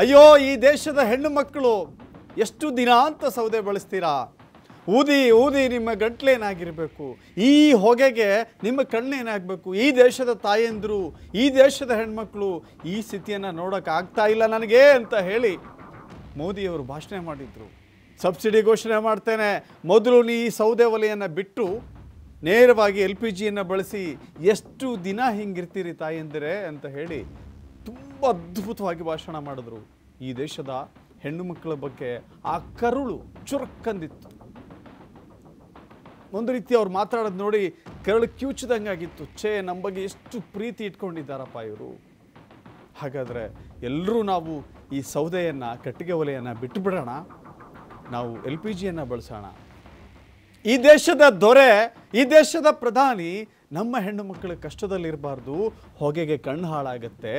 ಅಯ್ಯೋ ಈ ದೇಶದ ಹೆಣ್ಣು ಮಕ್ಕಳು ಎಷ್ಟು ದಿನ ಅಂತ ಸೌದೆ ಬಳಸ್ತೀರಾ ಊದಿ ಊದಿ ನಿಮ್ಮ ಗಂಟ್ಲೇನಾಗಿರಬೇಕು ಈ ಹೊಗೆಗೆ ನಿಮ್ಮ ಕಣ್ಣೇನಾಗಬೇಕು ಈ ದೇಶದ ತಾಯಂದರು ಈ ದೇಶದ ಹೆಣ್ಮಕ್ಳು ಈ ಸ್ಥಿತಿಯನ್ನು ನೋಡೋಕ್ಕಾಗ್ತಾ ಇಲ್ಲ ನನಗೆ ಅಂತ ಹೇಳಿ ಮೋದಿಯವರು ಭಾಷಣ ಮಾಡಿದರು ಸಬ್ಸಿಡಿ ಘೋಷಣೆ ಮಾಡ್ತೇನೆ ಮೊದಲು ನೀ ಸೌದೆ ಒಲೆಯನ್ನು ಬಿಟ್ಟು ನೇರವಾಗಿ ಎಲ್ ಪಿ ಜಿಯನ್ನು ಬಳಸಿ ಎಷ್ಟು ದಿನ ಹಿಂಗಿರ್ತೀರಿ ತಾಯಂದಿರೇ ಅಂತ ಹೇಳಿ ತುಂಬ ಅದ್ಭುತವಾಗಿ ಭಾಷಣ ಮಾಡಿದ್ರು ಈ ದೇಶದ ಹೆಣ್ಣು ಮಕ್ಕಳ ಬಗ್ಗೆ ಆ ಕರುಳು ಚುರುಕಂದಿತ್ತು ಒಂದು ರೀತಿ ಅವ್ರು ಮಾತಾಡೋದು ನೋಡಿ ಕರುಳು ಕಿವುಚಿದಂಗಾಗಿತ್ತು ಛೇ ನಮ್ಮ ಬಗ್ಗೆ ಎಷ್ಟು ಪ್ರೀತಿ ಇಟ್ಕೊಂಡಿದ್ದಾರಪ್ಪ ಇವರು ಹಾಗಾದರೆ ಎಲ್ಲರೂ ನಾವು ಈ ಸೌದೆಯನ್ನು ಕಟ್ಟಿಗೆ ಒಲೆಯನ್ನು ಬಿಟ್ಟುಬಿಡೋಣ ನಾವು ಎಲ್ ಪಿ ಜಿಯನ್ನು ಬಳಸೋಣ ಈ ದೇಶದ ದೊರೆ ಈ ದೇಶದ ಪ್ರಧಾನಿ ನಮ್ಮ ಹೆಣ್ಣು ಮಕ್ಕಳು ಕಷ್ಟದಲ್ಲಿರಬಾರ್ದು ಹೊಗೆಗೆ ಕಣ್ಣು ಹಾಳಾಗತ್ತೆ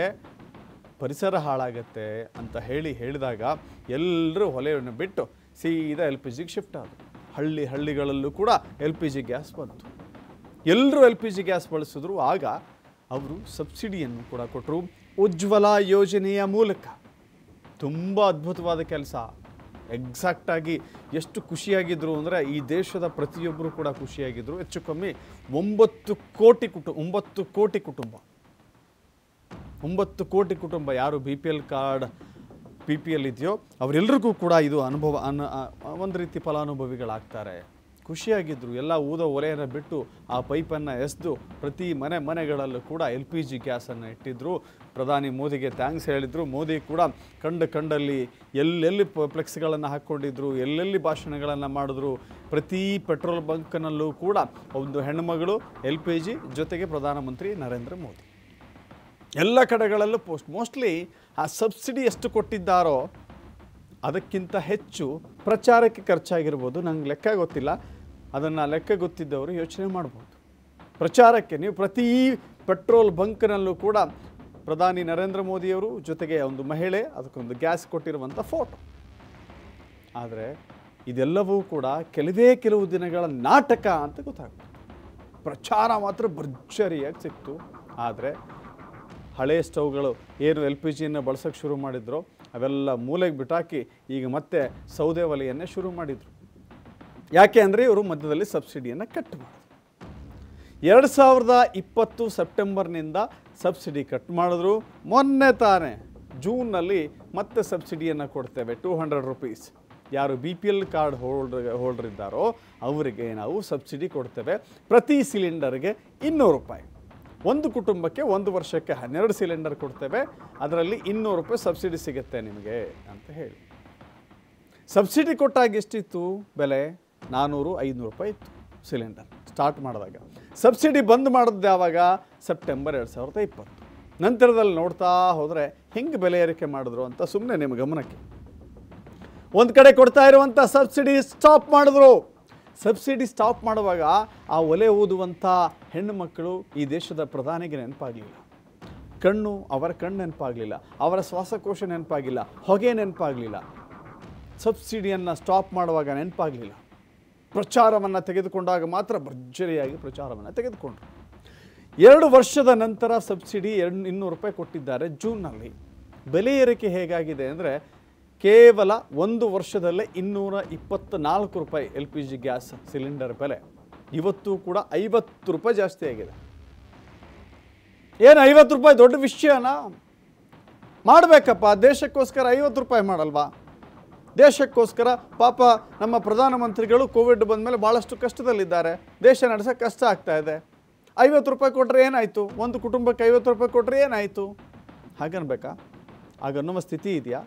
ಪರಿಸರ ಹಾಳಾಗತ್ತೆ ಅಂತ ಹೇಳಿ ಹೇಳಿದಾಗ ಎಲ್ಲರೂ ಹೊಲೆಯನ್ನು ಬಿಟ್ಟು ಸೀದಾ ಎಲ್ ಪಿ ಜಿಗೆ ಶಿಫ್ಟ್ ಆದರು ಹಳ್ಳಿ ಹಳ್ಳಿಗಳಲ್ಲೂ ಕೂಡ ಎಲ್ ಪಿ ಜಿ ಗ್ಯಾಸ್ ಬಂತು ಎಲ್ಲರೂ ಎಲ್ ಪಿ ಜಿ ಗ್ಯಾಸ್ ಬಳಸಿದ್ರು ಆಗ ಅವರು ಸಬ್ಸಿಡಿಯನ್ನು ಕೂಡ ಕೊಟ್ಟರು ಉಜ್ವಲ ಯೋಜನೆಯ ಮೂಲಕ ತುಂಬ ಅದ್ಭುತವಾದ ಕೆಲಸ ಎಕ್ಸಾಕ್ಟಾಗಿ ಎಷ್ಟು ಖುಷಿಯಾಗಿದ್ದರು ಅಂದರೆ ಈ ದೇಶದ ಪ್ರತಿಯೊಬ್ಬರು ಕೂಡ ಖುಷಿಯಾಗಿದ್ದರು ಹೆಚ್ಚು ಕಮ್ಮಿ ಒಂಬತ್ತು ಕೋಟಿ ಕುಟು ಒಂಬತ್ತು ಕೋಟಿ ಕುಟುಂಬ ಒಂಬತ್ತು ಕೋಟಿ ಕುಟುಂಬ ಯಾರು B P L card P P L ಇದೆಯೋ ಅವರೆಲ್ಲರಿಗೂ ಕೂಡ ಇದು ಅನುಭವ ಅನ್ ಒಂದು ರೀತಿ ಫಲಾನುಭವಿಗಳಾಗ್ತಾರೆ ಖುಷಿಯಾಗಿದ್ದರು ಎಲ್ಲ ಊದ ಒಲೆಯನ್ನು ಬಿಟ್ಟು ಆ ಪೈಪನ್ನು ಎಸೆದು ಪ್ರತಿ ಮನೆ ಮನೆಗಳಲ್ಲೂ ಕೂಡ ಎಲ್ ಪಿ ಜಿ ಗ್ಯಾಸನ್ನು ಇಟ್ಟಿದ್ದರು ಪ್ರಧಾನಿ ಮೋದಿಗೆ ಥ್ಯಾಂಕ್ಸ್ ಹೇಳಿದರು ಮೋದಿ ಕೂಡ ಕಂಡು ಕಂಡಲ್ಲಿ ಎಲ್ಲೆಲ್ಲಿ ಫ್ಲೆಕ್ಸ್ಗಳನ್ನು ಹಾಕ್ಕೊಂಡಿದ್ರು ಎಲ್ಲೆಲ್ಲಿ ಭಾಷಣಗಳನ್ನು ಮಾಡಿದ್ರು ಪ್ರತಿ ಪೆಟ್ರೋಲ್ ಬಂಕ್ನಲ್ಲೂ ಕೂಡ ಒಂದು ಹೆಣ್ಣುಮಗಳು ಎಲ್ ಪಿ ಜಿ ಜೊತೆಗೆ ಪ್ರಧಾನಮಂತ್ರಿ ನರೇಂದ್ರ ಮೋದಿ ಎಲ್ಲ ಕಡೆಗಳಲ್ಲೂ ಪೋಸ್ಟ್ ಮೋಸ್ಟ್ಲಿ ಆ ಸಬ್ಸಿಡಿ ಎಷ್ಟು ಕೊಟ್ಟಿದ್ದಾರೋ ಅದಕ್ಕಿಂತ ಹೆಚ್ಚು ಪ್ರಚಾರಕ್ಕೆ ಖರ್ಚಾಗಿರ್ಬೋದು ನಂಗೆ ಲೆಕ್ಕ ಗೊತ್ತಿಲ್ಲ ಅದನ್ನು ಲೆಕ್ಕ ಗೊತ್ತಿದ್ದವರು ಯೋಚನೆ ಮಾಡ್ಬೋದು ಪ್ರಚಾರಕ್ಕೆ ನೀವು ಪ್ರತಿ ಪೆಟ್ರೋಲ್ ಬಂಕ್ನಲ್ಲೂ ಕೂಡ ಪ್ರಧಾನಿ ನರೇಂದ್ರ ಮೋದಿಯವರು ಜೊತೆಗೆ ಒಂದು ಮಹಿಳೆ ಅದಕ್ಕೊಂದು ಗ್ಯಾಸ್ ಕೊಟ್ಟಿರುವಂಥ ಫೋಟೋ ಆದರೆ ಇದೆಲ್ಲವೂ ಕೂಡ ಕೆಲವೇ ಕೆಲವು ದಿನಗಳ ನಾಟಕ ಅಂತ ಗೊತ್ತಾಗುತ್ತೆ ಪ್ರಚಾರ ಮಾತ್ರ ಭರ್ಜರಿಯಾಗಿ ಸಿಕ್ತು ಆದರೆ ಹಳೆಯ ಸ್ಟೌವ್ಗಳು ಏನು ಎಲ್ ಪಿ ಜಿಯನ್ನು ಬಳಸೋಕ್ಕೆ ಶುರು ಮಾಡಿದ್ರು ಅವೆಲ್ಲ ಮೂಲೆಗೆ ಬಿಟ್ಟಾಕಿ ಈಗ ಮತ್ತೆ ಸೌದೆ ಒಲೆಯನ್ನೇ ಶುರು ಮಾಡಿದರು ಯಾಕೆ ಅಂದರೆ ಇವರು ಮಧ್ಯದಲ್ಲಿ ಸಬ್ಸಿಡಿಯನ್ನು ಕಟ್ ಮಾಡಿದ್ರು ಎರಡು ಸಾವಿರದ ಇಪ್ಪತ್ತು ಸೆಪ್ಟೆಂಬರ್ನಿಂದ ಸಬ್ಸಿಡಿ ಕಟ್ ಮಾಡಿದ್ರು ಮೊನ್ನೆ ತಾನೇ ಜೂನ್ನಲ್ಲಿ ಮತ್ತೆ ಸಬ್ಸಿಡಿಯನ್ನು ಕೊಡ್ತೇವೆ ಟೂ ಹಂಡ್ರೆಡ್ ರುಪೀಸ್ ಯಾರು B P L card holder holder ಇದ್ದಾರೋ ಅವರಿಗೆ ನಾವು ಸಬ್ಸಿಡಿ ಕೊಡ್ತೇವೆ ಪ್ರತಿ ಸಿಲಿಂಡರ್ಗೆ ಇನ್ನೂರು ರೂಪಾಯಿ ಒಂದು ಕುಟುಂಬಕ್ಕೆ ಒಂದು ವರ್ಷಕ್ಕೆ ಹನ್ನೆರಡು ಸಿಲಿಂಡರ್ ಕೊಡ್ತೇವೆ ಅದರಲ್ಲಿ ಇನ್ನೂರು ರೂಪಾಯಿ ಸಬ್ಸಿಡಿ ಸಿಗುತ್ತೆ ನಿಮಗೆ ಅಂತ ಹೇಳಿ ಸಬ್ಸಿಡಿ ಕೊಟ್ಟಾಗ ಎಷ್ಟಿತ್ತು ಬೆಲೆ ನಾನ್ನೂರು ಐನೂರು ರೂಪಾಯಿ ಇತ್ತು ಸಿಲಿಂಡರ್ ಸ್ಟಾರ್ಟ್ ಮಾಡಿದಾಗ ಸಬ್ಸಿಡಿ ಬಂದ್ ಮಾಡಿದ್ದು ಯಾವಾಗ ಸೆಪ್ಟೆಂಬರ್ ಎರಡು ಸಾವಿರದ ಇಪ್ಪತ್ತು ನಂತರದಲ್ಲಿ ನೋಡ್ತಾ ಹೋದರೆ ಹೆಂಗೆ ಬೆಲೆ ಏರಿಕೆ ಮಾಡಿದ್ರು ಅಂತ ಸುಮ್ಮನೆ ನಿಮ್ಮ ಗಮನಕ್ಕೆ ಒಂದು ಕಡೆ ಕೊಡ್ತಾ ಇರುವಂಥ ಸಬ್ಸಿಡಿ ಸ್ಟಾಪ್ ಮಾಡಿದ್ರು ಸಬ್ಸಿಡಿ ಸ್ಟಾಪ್ ಮಾಡುವಾಗ ಆ ಒಲೆ ಓದುವಂಥ ಹೆಣ್ಣು ಮಕ್ಕಳು ಈ ದೇಶದ ಪ್ರಧಾನಿಗೆ ನೆನಪಾಗಲಿಲ್ಲ ಕಣ್ಣು ಅವರ ಕಣ್ಣು ನೆನಪಾಗಲಿಲ್ಲ ಅವರ ಶ್ವಾಸಕೋಶ ನೆನಪಾಗಿಲ್ಲ ಹೊಗೆ ನೆನಪಾಗಲಿಲ್ಲ ಸಬ್ಸಿಡಿಯನ್ನು ಸ್ಟಾಪ್ ಮಾಡುವಾಗ ನೆನಪಾಗಲಿಲ್ಲ ಪ್ರಚಾರವನ್ನು ತೆಗೆದುಕೊಂಡಾಗ ಮಾತ್ರ ಭರ್ಜರಿಯಾಗಿ ಪ್ರಚಾರವನ್ನು ತೆಗೆದುಕೊಂಡರು ಎರಡು ವರ್ಷದ ನಂತರ ಸಬ್ಸಿಡಿ ಎರಡು ಇನ್ನೂರು ರೂಪಾಯಿ ಕೊಟ್ಟಿದ್ದಾರೆ ಜೂನ್ನಲ್ಲಿ ಬೆಲೆ ಏರಿಕೆ ಹೇಗಾಗಿದೆ ಅಂದರೆ ಕೇವಲ ಒಂದು ವರ್ಷದಲ್ಲೇ ಇನ್ನೂರ ಇಪ್ಪತ್ತ್ನಾಲ್ಕು ರೂಪಾಯಿ L P G gas cylinder ಬೆಲೆ ಇವತ್ತು ಕೂಡ ಐವತ್ತು ರೂಪಾಯಿ ಜಾಸ್ತಿ ಆಗಿದೆ ಏನು ಐವತ್ತು ರೂಪಾಯಿ ದೊಡ್ಡ ವಿಷಯನಾ ಮಾಡಬೇಕಪ್ಪ ದೇಶಕ್ಕೋಸ್ಕರ ಐವತ್ತು ರೂಪಾಯಿ ಮಾಡಲ್ವಾ ದೇಶಕ್ಕೋಸ್ಕರ ಪಾಪ ನಮ್ಮ ಪ್ರಧಾನಮಂತ್ರಿಗಳು ಕೋವಿಡ್ ಬಂದ ಮೇಲೆ ಭಾಳಷ್ಟು ಕಷ್ಟದಲ್ಲಿದ್ದಾರೆ ದೇಶ ನಡೆಸೋಕೆ ಕಷ್ಟ ಆಗ್ತಾ ಇದೆ ಐವತ್ತು ರೂಪಾಯಿ ಕೊಟ್ಟರೆ ಏನಾಯಿತು ಒಂದು ಕುಟುಂಬಕ್ಕೆ ಐವತ್ತು ರೂಪಾಯಿ ಕೊಟ್ಟರೆ ಏನಾಯಿತು ಹಾಗನ್ಬೇಕಾ ಹಾಗನ್ನುವ ಸ್ಥಿತಿ ಇದೆಯಾ